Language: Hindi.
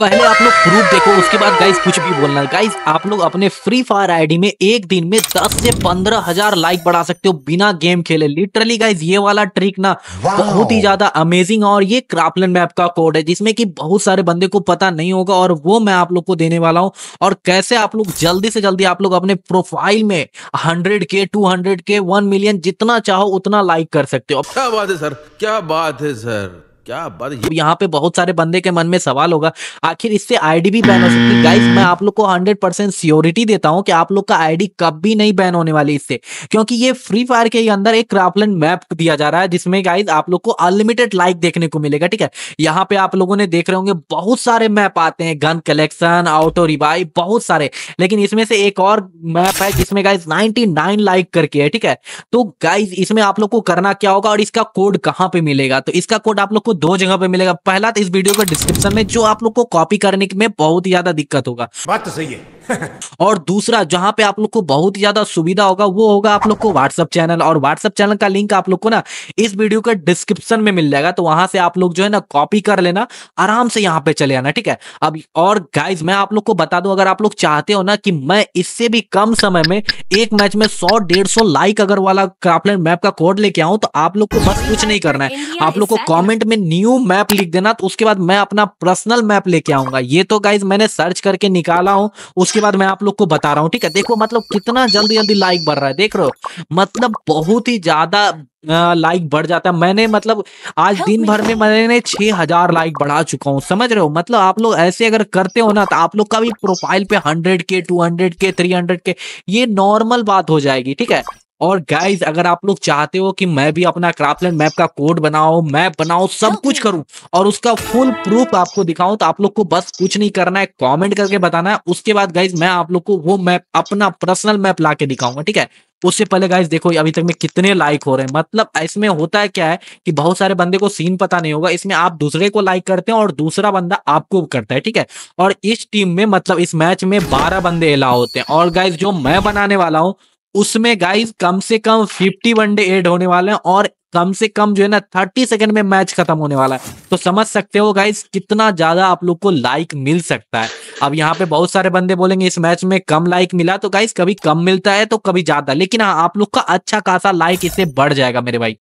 पहले आप लोग प्रूफ देखो उसके बाद गाइस कुछ भी बोलना गाइस आप लोग अपने फ्री फायर आईडी में एक दिन में 10 से पंद्रह हजार लाइक बढ़ा सकते हो बिना गेम खेले लिटरली गाइस ये वाला ट्रिक ना बहुत ही ज्यादा अमेजिंग और ये क्रापलन मैप का कोड है जिसमें कि बहुत सारे बंदे को पता नहीं होगा और वो मैं आप लोग को देने वाला हूँ और कैसे आप लोग जल्दी से जल्दी आप लोग अपने प्रोफाइल में हंड्रेड के टू हंड्रेड के वन मिलियन जितना चाहो उतना लाइक कर सकते हो क्या बात है सर क्या बात है सर क्या बात है यहाँ पे बहुत सारे बंदे के मन में सवाल होगा आखिर इससे आईडी भी बैन हो सकती है गाइस मैं आप लोग को 100 परसेंट सियोरिटी देता हूँ कि आप लोग का आईडी कब भी नहीं बैन होने वाली इससे क्योंकि ये फ्री फायर के अंदर एक क्राफ्टलैंड मैप दिया जा रहा है जिसमें गाइज आप लोग को अनलिमिटेड लाइक देखने को मिलेगा ठीक है यहाँ पे आप लोगों ने देख रहे होंगे बहुत सारे मैप आते हैं गन कलेक्शन ऑटो रिवाइव बहुत सारे लेकिन इसमें से एक और मैप है जिसमें गाइज नाइनटी लाइक करके है ठीक है तो गाइज इसमें आप लोग को करना क्या होगा और इसका कोड कहाँ पे मिलेगा तो इसका कोड आप लोग को दो जगह पे मिलेगा पहला तो इस वीडियो का डिस्क्रिप्शन में जो आप लोग को कॉपी करने में बहुत ही ज्यादा दिक्कत होगा बात तो सही है और दूसरा जहां पे आप लोग को बहुत ज्यादा सुविधा होगा वो होगा आप लोग को व्हाट्सअप चैनल और व्हाट्सअप चैनल का लिंक आप लोग को ना इस वीडियो के डिस्क्रिप्शन में मिल जाएगा तो वहां से आप लोग जो है ना कॉपी कर लेना आराम से यहाँ पे चले आना ठीक है अब और गाइज मैं आप लोग को बता दू अगर आप लोग चाहते हो ना कि मैं इससे भी कम समय में एक मैच में सौ डेढ़ सौ लाइक अगर वाला क्राफ्ट मैप का कोड लेके आऊं तो आप लोग को बस कुछ नहीं करना है आप लोग को कॉमेंट में न्यू मैप लिख देना तो उसके बाद मैं अपना पर्सनल मैप लेके आऊंगा ये तो गाइज मैंने सर्च करके निकाला हूँ उस उसके बाद मैं आप लोग को बता रहा हूँ ठीक है देखो मतलब कितना जल्दी जल्दी लाइक बढ़ रहा है देख रहे हो मतलब बहुत ही ज्यादा लाइक बढ़ जाता है मैंने मतलब आज दिन भर में मैंने छह हजार लाइक बढ़ा चुका हूँ समझ रहे हो मतलब आप लोग ऐसे अगर करते हो ना तो आप लोग का भी प्रोफाइल पे हंड्रेड के टू हंड्रेड के थ्री हंड्रेड के ये नॉर्मल बात हो जाएगी ठीक है और गाइज अगर आप लोग चाहते हो कि मैं भी अपना क्राफ्टलैंड मैप का कोड बनाओ मैप बनाओ सब कुछ करूं और उसका फुल प्रूफ आपको दिखाऊं तो आप लोग को बस कुछ नहीं करना है कमेंट करके बताना है उसके बाद गाइज मैं आप लोग को वो मैप अपना पर्सनल मैप ला के दिखाऊंगा ठीक है उससे पहले गाइज देखो अभी तक में कितने लाइक हो रहे हैं मतलब इसमें होता है क्या है कि बहुत सारे बंदे को सीन पता नहीं होगा इसमें आप दूसरे को लाइक करते हैं और दूसरा बंदा आपको करता है ठीक है और इस टीम में मतलब इस मैच में बारह बंदे अलाव होते हैं और गाइज जो मैं बनाने वाला हूँ उसमें गाइस कम से कम 50 वनडे एड होने वाले हैं और कम से कम जो है ना थर्टी सेकंड में मैच खत्म होने वाला है तो समझ सकते हो गाइज कितना ज्यादा आप लोग को लाइक मिल सकता है अब यहाँ पे बहुत सारे बंदे बोलेंगे इस मैच में कम लाइक मिला तो गाइज कभी कम मिलता है तो कभी ज्यादा लेकिन हाँ आप लोग का अच्छा खासा लाइक इससे बढ़ जाएगा मेरे भाई